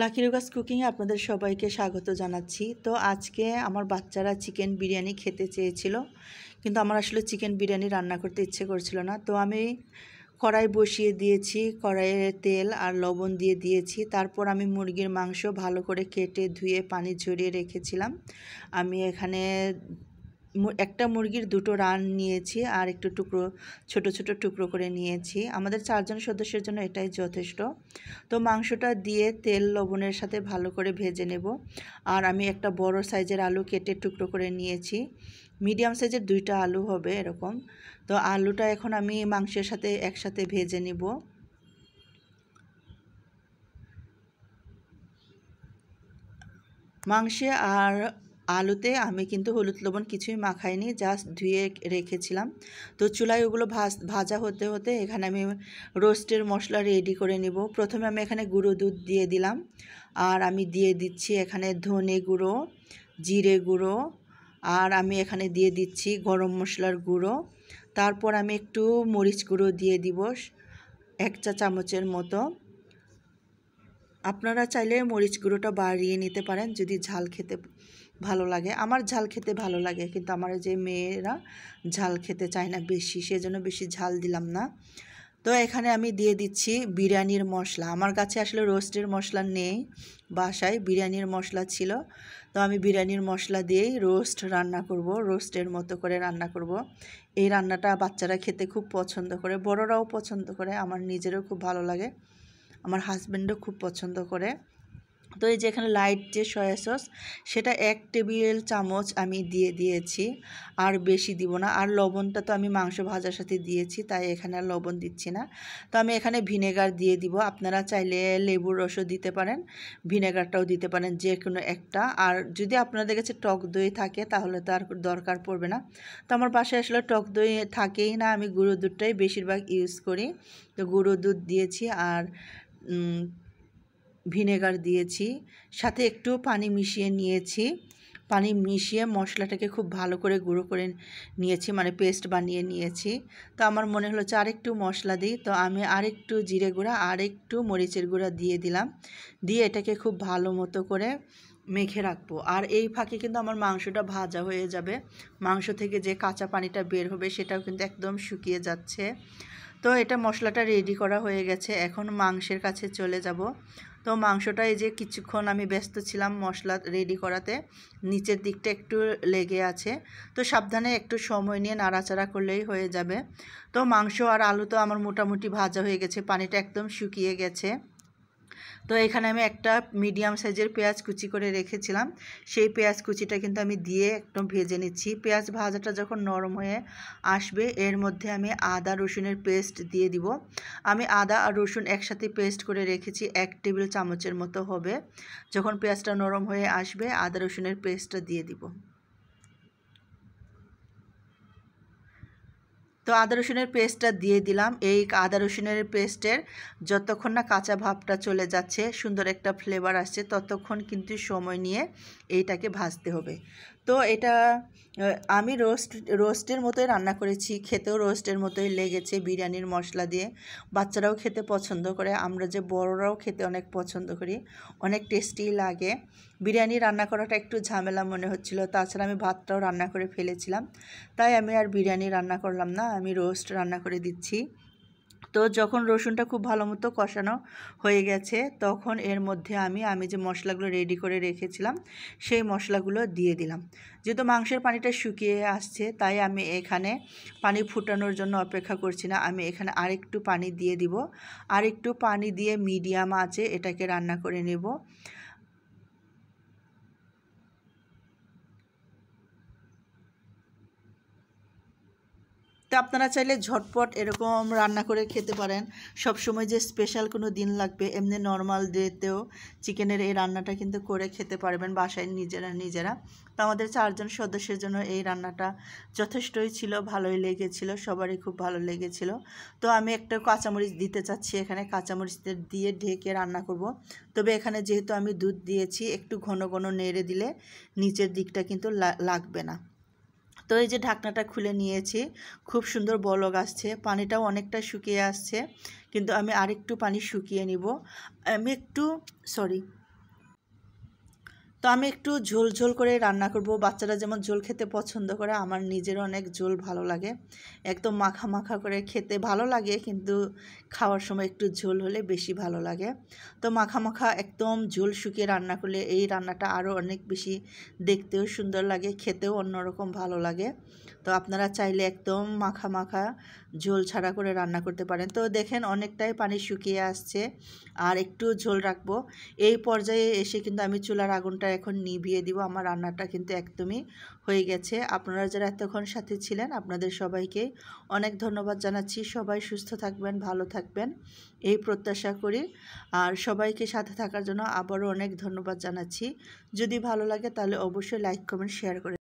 lucky কুকিংয়ে আপনাদের সবাইকে স্বাগত জানাচ্ছি তো আজকে আমার বাচ্চারা চিকেন বিরিয়ানি খেতে চেয়েছিল কিন্তু আমার আসলে চিকেন বিরিয়ানি রান্না করতে ইচ্ছে করছিল না তো আমি কড়াই বসিয়ে দিয়েছি কড়াইয়ের তেল আর লবণ দিয়ে দিয়েছি তারপর আমি মুরগির মাংস ভালো করে কেটে ধুয়ে পানি ঝরিয়ে রেখেছিলাম আমি এখানে একটা মুরগির দুটো রান নিয়েছি আর একটু টুকরো ছোট ছোট টুকরো করে নিয়েছি আমাদের চারজন সদস্যের জন্য এটাই যথেষ্ট তো মাংসটা দিয়ে তেল লবণের সাথে ভালো করে ভেজে নেব আর আমি একটা বড় সাইজের আলু কেটে টুকরো করে নিয়েছি মিডিয়াম সাইজের দুইটা আলু হবে এরকম তো আলুটা এখন আমি মাংসের সাথে একসাথে ভেজে নিব মাংসে আর আলুতে আমি কিন্তু হলুদ লবণ কিছুই মাখাইনি জাস্ট ধুয়ে রেখেছিলাম তো চুলায় ওগুলো ভাজ ভাজা হতে হতে এখানে আমি রোস্টের মশলা রেডি করে নিব প্রথমে আমি এখানে গুঁড়ো দুধ দিয়ে দিলাম আর আমি দিয়ে দিচ্ছি এখানে ধনে গুঁড়ো জিরে গুঁড়ো আর আমি এখানে দিয়ে দিচ্ছি গরম মশলার গুঁড়ো তারপর আমি একটু মরিচ গুঁড়ো দিয়ে দিব এক চা চামচের মতো আপনারা চাইলে মরিচ গুঁড়োটা বাড়িয়ে নিতে পারেন যদি ঝাল খেতে ভালো লাগে আমার ঝাল খেতে ভালো লাগে কিন্তু আমার যে মেয়েরা ঝাল খেতে চায় না বেশি সেজন্য বেশি ঝাল দিলাম না তো এখানে আমি দিয়ে দিচ্ছি বিরিয়ানির মশলা আমার কাছে আসলে রোস্টের মশলা নেই বাসায় বিরিয়ানির মশলা ছিল তো আমি বিরিয়ানির মশলা দিয়েই রোস্ট রান্না করব রোস্টের মতো করে রান্না করব এই রান্নাটা বাচ্চারা খেতে খুব পছন্দ করে বড়রাও পছন্দ করে আমার নিজেরও খুব ভালো লাগে আমার হাজব্যান্ডও খুব পছন্দ করে তো এই যে এখানে লাইট যে সয়া সস সেটা এক টেবিল চামচ আমি দিয়ে দিয়েছি আর বেশি দিব না আর লবণটা তো আমি মাংস ভাজার সাথে দিয়েছি তাই এখানে আর লবণ দিচ্ছি না তো আমি এখানে ভিনেগার দিয়ে দিব আপনারা চাইলে লেবুর রসও দিতে পারেন ভিনেগারটাও দিতে পারেন যে কোনো একটা আর যদি আপনাদের কাছে টক দই থাকে তাহলে তো আর দরকার পড়বে না তো আমার পাশে আসলে টক দই থাকেই না আমি গুঁড়ো দুধটাই বেশিরভাগ ইউজ করি তো গুঁড়ো দুধ দিয়েছি আর ভিনেগার দিয়েছি সাথে একটু পানি মিশিয়ে নিয়েছি পানি মিশিয়ে মশলাটাকে খুব ভালো করে গুঁড়ো করে নিয়েছি মানে পেস্ট বানিয়ে নিয়েছি তো আমার মনে হলো যে আরেকটু মশলা দিই তো আমি আরেকটু জিরে গুঁড়া আরেকটু মরিচের গুঁড়া দিয়ে দিলাম দিয়ে এটাকে খুব ভালো মতো করে মেখে রাখবো আর এই ফাঁকে কিন্তু আমার মাংসটা ভাজা হয়ে যাবে মাংস থেকে যে কাঁচা পানিটা বের হবে সেটাও কিন্তু একদম শুকিয়ে যাচ্ছে তো এটা মশলাটা রেডি করা হয়ে গেছে এখন মাংসের কাছে চলে যাব তো মাংসটা এই যে কিছুক্ষণ আমি ব্যস্ত ছিলাম মশলা রেডি করাতে নিচের দিকটা একটু লেগে আছে তো সাবধানে একটু সময় নিয়ে নাড়াচাড়া করলেই হয়ে যাবে তো মাংস আর আলু তো আমার মোটামুটি ভাজা হয়ে গেছে পানিটা একদম শুকিয়ে গেছে তো এখানে আমি একটা মিডিয়াম সাইজের পেঁয়াজ কুচি করে রেখেছিলাম সেই পেঁয়াজ কুচিটা কিন্তু আমি দিয়ে একদম ভেজে নিচ্ছি পেঁয়াজ ভাজাটা যখন নরম হয়ে আসবে এর মধ্যে আমি আদা রসুনের পেস্ট দিয়ে দিব আমি আদা আর রসুন একসাথে পেস্ট করে রেখেছি এক টেবিল চামচের মতো হবে যখন পেঁয়াজটা নরম হয়ে আসবে আদা রসুনের পেস্টটা দিয়ে দিব তো আদা রসুনের পেস্টটা দিয়ে দিলাম এই আদা রসুনের পেস্টের যতক্ষণ না কাঁচা ভাবটা চলে যাচ্ছে সুন্দর একটা ফ্লেভার আসছে ততক্ষণ কিন্তু সময় নিয়ে এইটাকে ভাজতে হবে তো এটা আমি রোস্ট রোস্টের মতোই রান্না করেছি খেতেও রোস্টের মতোই লেগেছে বিরিয়ানির মশলা দিয়ে বাচ্চারাও খেতে পছন্দ করে আমরা যে বড়রাও খেতে অনেক পছন্দ করি অনেক টেস্টি লাগে বিরিয়ানি রান্না করাটা একটু ঝামেলা মনে হচ্ছিল তাছাড়া আমি ভাতটাও রান্না করে ফেলেছিলাম তাই আমি আর বিরিয়ানি রান্না করলাম না আমি রোস্ট রান্না করে দিচ্ছি তো যখন রসুনটা খুব ভালো মতো কষানো হয়ে গেছে তখন এর মধ্যে আমি আমি যে মশলাগুলো রেডি করে রেখেছিলাম সেই মশলাগুলো দিয়ে দিলাম যেহেতু মাংসের পানিটা শুকিয়ে আসছে তাই আমি এখানে পানি ফুটানোর জন্য অপেক্ষা করছি না আমি এখানে আরেকটু পানি দিয়ে দিব আরেকটু পানি দিয়ে মিডিয়াম আছে এটাকে রান্না করে নেব তো আপনারা চাইলে ঝটপট এরকম রান্না করে খেতে পারেন সব সময় যে স্পেশাল কোনো দিন লাগবে এমনি নর্মাল ডেতেও চিকেনের এই রান্নাটা কিন্তু করে খেতে পারবেন বাসায় নিজেরা নিজেরা তো আমাদের চারজন সদস্যের জন্য এই রান্নাটা যথেষ্টই ছিল ভালোই লেগেছিল সবারই খুব ভালো লেগেছিল তো আমি একটা কাঁচামরিচ দিতে চাচ্ছি এখানে কাঁচামরিচ দিয়ে ঢেকে রান্না করব তবে এখানে যেহেতু আমি দুধ দিয়েছি একটু ঘন ঘন নেড়ে দিলে নিচের দিকটা কিন্তু লাগবে না তো এই যে ঢাকনাটা খুলে নিয়েছি খুব সুন্দর বলক আসছে পানিটাও অনেকটা শুকিয়ে আসছে কিন্তু আমি আরেকটু পানি শুকিয়ে নিব আমি একটু সরি তো আমি একটু ঝোল ঝোল করে রান্না করব বাচ্চারা যেমন ঝোল খেতে পছন্দ করে আমার নিজের অনেক ঝোল ভালো লাগে একদম মাখা মাখা করে খেতে ভালো লাগে কিন্তু খাওয়ার সময় একটু ঝোল হলে বেশি ভালো লাগে তো মাখা মাখা একদম ঝোল শুকিয়ে রান্না করলে এই রান্নাটা আরও অনেক বেশি দেখতেও সুন্দর লাগে খেতেও অন্যরকম ভালো লাগে তো আপনারা চাইলে একদম মাখা মাখা ঝোল ছাড়া করে রান্না করতে পারেন তো দেখেন অনেকটাই পানি শুকিয়ে আসছে আর একটু ঝোল রাখবো এই পর্যায়ে এসে কিন্তু আমি চুলার আগুনটা এখন নিভিয়ে দিব আমার রান্নাটা কিন্তু একদমই হয়ে গেছে আপনারা যারা এতক্ষণ সাথে ছিলেন আপনাদের সবাইকে অনেক ধন্যবাদ জানাচ্ছি সবাই সুস্থ থাকবেন ভালো থাকবেন এই প্রত্যাশা করি আর সবাইকে সাথে থাকার জন্য আবারও অনেক ধন্যবাদ জানাচ্ছি যদি ভালো লাগে তাহলে অবশ্যই লাইক কমেন্ট শেয়ার করে